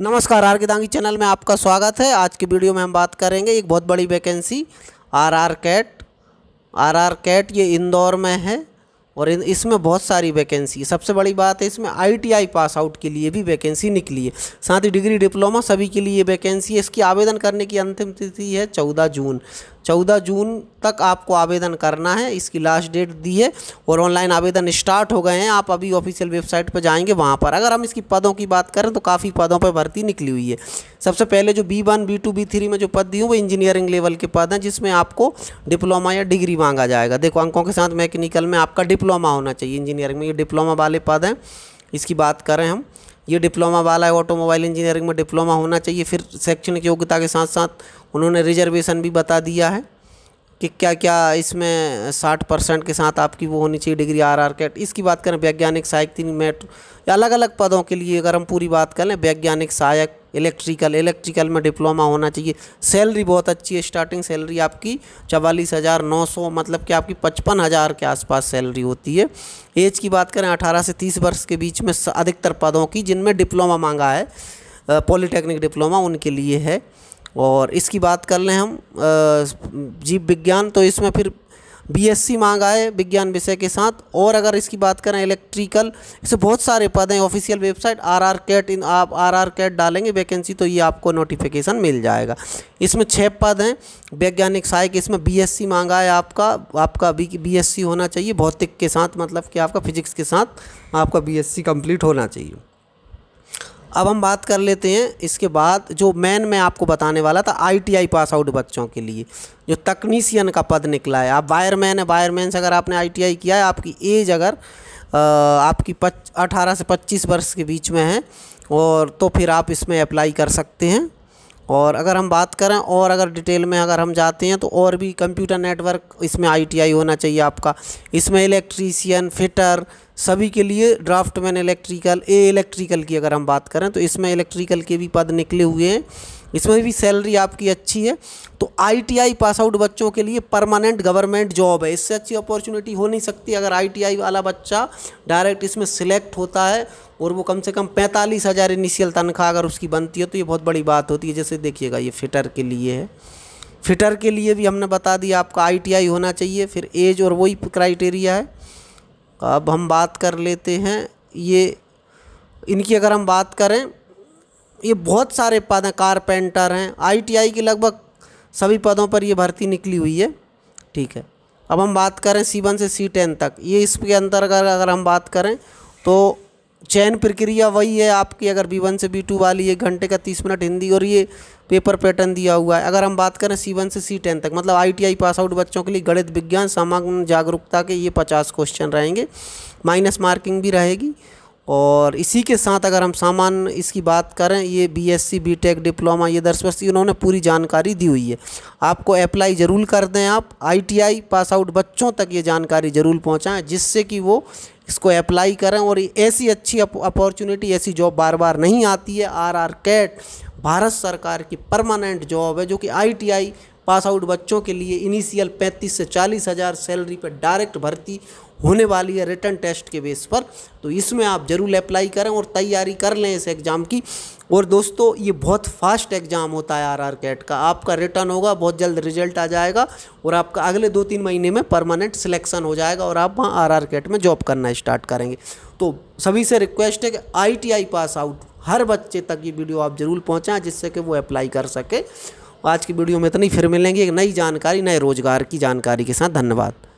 नमस्कार आर के दांगी चैनल में आपका स्वागत है आज की वीडियो में हम बात करेंगे एक बहुत बड़ी vacancy R R CAT R R CAT ये इंदौर में है और इसमें बहुत सारी वैकेंसी सबसे बड़ी बात है इसमें आईटीआई पास आउट के लिए भी वैकेंसी निकली है साथ ही डिग्री डिप्लोमा सभी के लिए वैकेंसी है इसकी आवेदन करने की अंतिम तिथि है चौदह जून चौदह जून तक आपको आवेदन करना है इसकी लास्ट डेट दी है और ऑनलाइन आवेदन स्टार्ट हो गए हैं आप अभी ऑफिशियल वेबसाइट पर जाएंगे वहाँ पर अगर हम इसकी पदों की बात करें तो काफ़ी पदों पर भर्ती निकली हुई है सबसे पहले जो B one B two B three में जो पद दी हूँ वो इंजीनियरिंग लेवल के पद हैं जिसमें आपको डिप्लोमा या डिग्री मांगा जाएगा देखो अंकों के साथ मैकेनिकल में आपका डिप्लोमा होना चाहिए इंजीनियरिंग में ये डिप्लोमा वाले पद हैं इसकी बात करें हम ये डिप्लोमा वाला है ऑटोमोबाइल इंजीनियरिंग में डिप्लोमा होना चाहिए फिर शैक्षणिक योग्यता के साथ साथ उन्होंने रिजर्वेशन भी बता दिया है कि क्या क्या इसमें साठ परसेंट के साथ आपकी वो होनी चाहिए डिग्री आर आर कैट इसकी बात करें वैज्ञानिक सहायक तीन मेट या अलग अलग पदों के लिए अगर हम पूरी बात कर लें वैज्ञानिक सहायक इलेक्ट्रिकल इलेक्ट्रिकल में डिप्लोमा होना चाहिए सैलरी बहुत अच्छी है स्टार्टिंग सैलरी आपकी चवालीस हज़ार नौ सौ मतलब कि आपकी पचपन हज़ार के आसपास सैलरी होती है एज की बात करें अठारह से तीस वर्ष के बीच में अधिकतर पदों की जिनमें डिप्लोमा मांगा है पॉलीटेक्निक डिप्लोमा उनके लिए है और इसकी बात कर लें हम जीव विज्ञान तो इसमें फिर बीएससी मांगा है विज्ञान विषय के साथ और अगर इसकी बात करें इलेक्ट्रिकल इससे बहुत सारे पद हैं official website R R CAT in आप आर आर कैट डालेंगे वैकेंसी तो ये आपको नोटिफिकेशन मिल जाएगा इसमें छः पद हैं वैज्ञानिक सहायक इसमें बीएससी मांगा है आपका आपका बी बीएससी होना चाहिए भौतिक के साथ मतलब कि आपका फिजिक्स के साथ आपका सी कम्प्लीट होना चाहिए अब हम बात कर लेते हैं इसके बाद जो मेन मैं आपको बताने वाला था आईटीआई पास आउट बच्चों के लिए जो तकनीशियन का पद निकला है आप वायरमैन है वायरमैन से अगर आपने आईटीआई किया है आपकी एज अगर आपकी पच अठारह से पच्चीस वर्ष के बीच में है और तो फिर आप इसमें अप्लाई कर सकते हैं और अगर हम बात करें और अगर डिटेल में अगर हम जाते हैं तो और भी कंप्यूटर नेटवर्क इसमें आईटीआई होना चाहिए आपका इसमें इलेक्ट्रीसियन फिटर सभी के लिए ड्राफ्टमैन इलेक्ट्रिकल ए इलेक्ट्रिकल की अगर हम बात करें तो इसमें इलेक्ट्रिकल के भी पद निकले हुए हैं इसमें भी सैलरी आपकी अच्छी है तो आईटीआई पास आउट बच्चों के लिए परमानेंट गवर्नमेंट जॉब है इससे अच्छी अपॉर्चुनिटी हो नहीं सकती अगर आईटीआई वाला बच्चा डायरेक्ट इसमें सिलेक्ट होता है और वो कम से कम पैंतालीस हज़ार इनिशियल तनख्वाह अगर उसकी बनती है तो ये बहुत बड़ी बात होती है जैसे देखिएगा ये फिटर के लिए है फिटर के लिए भी हमने बता दिया आपका आई होना चाहिए फिर एज और वही क्राइटेरिया है अब हम बात कर लेते हैं ये इनकी अगर हम बात करें ये बहुत सारे पद हैं कारपेंटर हैं आईटीआई की लगभग सभी पदों पर ये भर्ती निकली हुई है ठीक है अब हम बात करें सी वन से सी टेन तक ये इसके अंतर्गत अगर हम बात करें तो चयन प्रक्रिया वही है आपकी अगर बी वन से बी टू वाली एक घंटे का तीस मिनट हिंदी और ये पेपर पैटर्न दिया हुआ है अगर हम बात करें सी वन से सी टेन तक मतलब आईटीआई पास आउट बच्चों के लिए गणित विज्ञान सामान्य जागरूकता के ये पचास क्वेश्चन रहेंगे माइनस मार्किंग भी रहेगी और इसी के साथ अगर हम सामान्य इसकी बात करें ये बीएससी बीटेक डिप्लोमा ये दस वर्ष इन्होंने पूरी जानकारी दी हुई है आपको अप्लाई ज़रूर कर दें आप आईटीआई पास आउट बच्चों तक ये जानकारी ज़रूर पहुँचाएँ जिससे कि वो इसको अप्लाई करें और ऐसी अच्छी अपॉर्चुनिटी ऐसी जॉब बार बार नहीं आती है आर आर कैट भारत सरकार की परमानेंट जॉब है जो कि आई पास आउट बच्चों के लिए इनिशियल पैंतीस से चालीस हज़ार सैलरी पर डायरेक्ट भर्ती होने वाली है रिटर्न टेस्ट के बेस पर तो इसमें आप ज़रूर अप्लाई करें और तैयारी कर लें इस एग्ज़ाम की और दोस्तों ये बहुत फास्ट एग्ज़ाम होता है आर आर कैट का आपका रिटर्न होगा बहुत जल्द रिजल्ट आ जाएगा और आपका अगले दो तीन महीने में परमानेंट सिलेक्शन हो जाएगा और आप वहाँ आर आर कैट में जॉब करना स्टार्ट करेंगे तो सभी से रिक्वेस्ट है कि I T I pass out हर बच्चे तक ये वीडियो आप ज़रूर पहुँचाएँ जिससे कि वो अप्लाई कर सके आज की वीडियो में इतनी फिर मिलेंगे एक नई जानकारी नए रोज़गार की जानकारी के साथ धन्यवाद